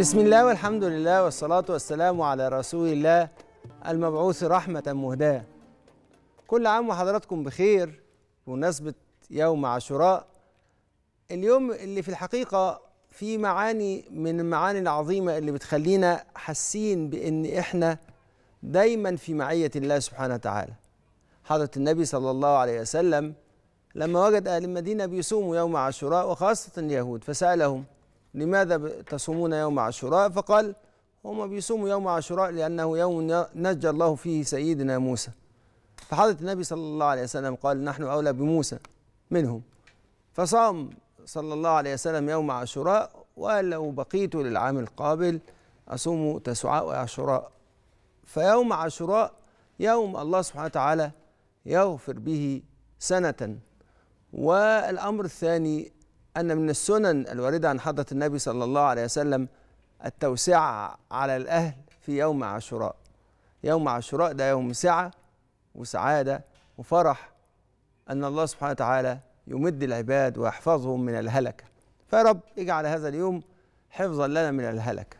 بسم الله والحمد لله والصلاة والسلام على رسول الله المبعوث رحمة مهداة كل عام وحضراتكم بخير بمناسبة يوم عاشوراء اليوم اللي في الحقيقة في معاني من المعاني العظيمة اللي بتخلينا حاسين بإن إحنا دايما في معية الله سبحانه وتعالى حضرة النبي صلى الله عليه وسلم لما وجد أهل المدينة بيصوموا يوم عاشوراء وخاصة اليهود فسألهم لماذا تصومون يوم عاشوراء فقال هم بيصوموا يوم عاشوراء لأنه يوم نجى الله فيه سيدنا موسى فحضرة النبي صلى الله عليه وسلم قال نحن أولى بموسى منهم فصام صلى الله عليه وسلم يوم عاشوراء وقال لو بقيت للعام القابل أصوم تسعاء وعاشوراء فيوم عاشوراء يوم الله سبحانه وتعالى يغفر به سنة والأمر الثاني أن من السنن الواردة عن حضرة النبي صلى الله عليه وسلم التوسعة على الأهل في يوم عاشوراء يوم عاشوراء ده يوم سعة وسعادة وفرح أن الله سبحانه وتعالى يمد العباد ويحفظهم من الهلكة فيا رب اجعل هذا اليوم حفظا لنا من الهلكة